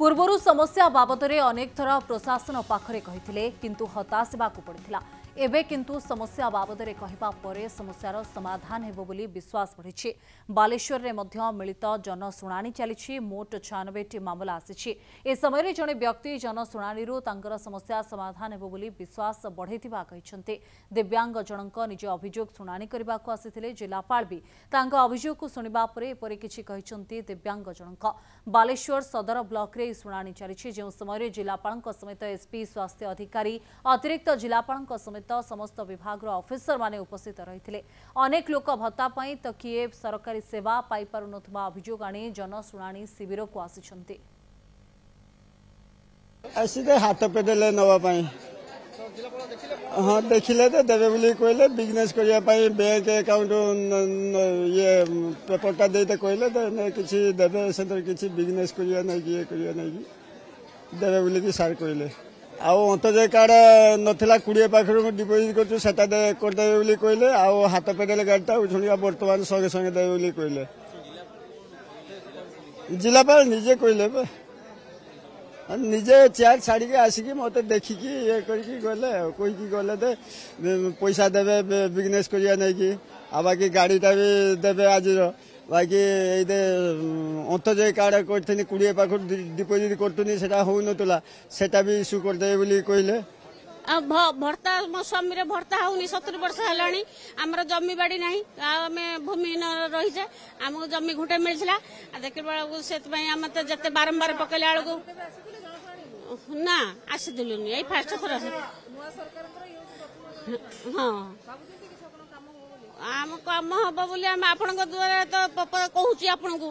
ପୂର୍ବରୁ ସମସ୍ୟା ବାବଦରେ ଅନେକ ଥର ପ୍ରଶାସନ ପାଖରେ କହିଥିଲେ କିନ୍ତୁ ହତାଶ ହେବାକୁ ପଡ଼ିଥିଲା ଏବେ କିନ୍ତୁ ସମସ୍ୟା ବାବଦରେ କହିବା ପରେ ସମସ୍ୟାର ସମାଧାନ ହେବ ବୋଲି ବିଶ୍ୱାସ ବଢ଼ିଛି ବାଲେଶ୍ୱରରେ ମଧ୍ୟ ମିଳିତ ଜନଶୁଣାଣି ଚାଲିଛି ମୋଟ ଛୟାନବେଟି ମାମଲା ଆସିଛି ଏ ସମୟରେ ଜଣେ ବ୍ୟକ୍ତି ଜନଶୁଣାଣିରୁ ତାଙ୍କର ସମସ୍ୟା ସମାଧାନ ହେବ ବୋଲି ବିଶ୍ୱାସ ବଢ଼େଇଥିବା କହିଛନ୍ତି ଦିବ୍ୟାଙ୍ଗ ଜଣଙ୍କ ନିଜ ଅଭିଯୋଗ ଶୁଣାଣି କରିବାକୁ ଆସିଥିଲେ ଜିଲ୍ଲାପାଳ ବି ତାଙ୍କ ଅଭିଯୋଗକୁ ଶୁଣିବା ପରେ ଏପରି କିଛି କହିଛନ୍ତି ଦିବ୍ୟାଙ୍ଗ ଜଣଙ୍କ ବାଲେଶ୍ୱର ସଦର ବ୍ଲକରେ ଏହି ଶୁଣାଣି ଚାଲିଛି ଯେଉଁ ସମୟରେ ଜିଲ୍ଲାପାଳଙ୍କ ସମେତ ଏସ୍ପି ସ୍ୱାସ୍ଥ୍ୟ ଅଧିକାରୀ ଅତିରିକ୍ତ ଜିଲ୍ଲାପାଳଙ୍କ ସମେତ सहित समस्त विभाग अफिसर मैंने उपस्थित रही अनेक लोक भत्तापी तो किए सरकारी सेवा पापार अभोग आनशुना शिविर को आसी हाँ देखिले तो दे, देवे कहले बिजनेस बैंक अकाउंट ये पेपर टा दे कहले किसी देवे से किसी बिजनेस करिया नहीं किए करिया कि सार कहले ଆଉ ଅନ୍ତୋଦୟ କାର୍ଡ ନଥିଲା କୋଡ଼ିଏ ପାଖରୁ ମୁଁ ଡିପୋଜିଟ୍ କରୁଛୁ ସେଟା କରିଦେବେ ବୋଲି କହିଲେ ଆଉ ହାତ ପେଡ଼େଇଲେ ଗାଡ଼ିଟା ଉଝୁଣିବା ବର୍ତ୍ତମାନ ସଙ୍ଗେ ସଙ୍ଗେ ଦେବେ ବୋଲି କହିଲେ ଜିଲ୍ଲାପାଳ ନିଜେ କହିଲେ ବା ନିଜେ ଚେୟାର ଛାଡ଼ିକି ଆସିକି ମୋତେ ଦେଖିକି ଇଏ କରିକି ଗଲେ ଆଉ କହିକି ଗଲେ ଯେ ପଇସା ଦେବେ ବିଜନେସ୍ କରିବା ନେଇକି ଆଉ ବାକି ଗାଡ଼ିଟା ବି ଦେବେ ଆଜିର ବାକି ଏଇଦେ ଅନ୍ତର୍ଜୟ କାର୍ଡ଼ କରିଥିଲି କୋଡ଼ିଏ ପାଖରୁ ଡିପୋଜିଟ୍ କରୁଥିଲି ସେଟା ହେଉନଥିଲା ସେଟା ବି ଇସ୍ୟୁ କରିଦେବେ ବୋଲି କହିଲେ ଭର୍ତ୍ତା ମୋ ସ୍ୱାମୀର ଭର୍ତ୍ତା ହେଉନି ସତୁରି ବର୍ଷ ହେଲାଣି ଆମର ଜମିବାଡ଼ି ନାହିଁ ଆଉ ଆମେ ଭୂମିହୀନ ରହିଛେ ଆମକୁ ଜମି ଘୁଟେ ମିଳିଥିଲା ଦେଖିଲା ବେଳକୁ ସେଥିପାଇଁ ଆମେ ତ ଯେତେ ବାରମ୍ବାର ପକେଇଲା ବେଳକୁ ନା ଆସିଥିଲୁନି ଏଇ ଫାଷ୍ଟ ଥର ହଁ ଆମ କାମ ହବ ବୋଲି ଆମେ ଆପଣଙ୍କ ଦୁଆରେ ତ କହୁଛି ଆପଣଙ୍କୁ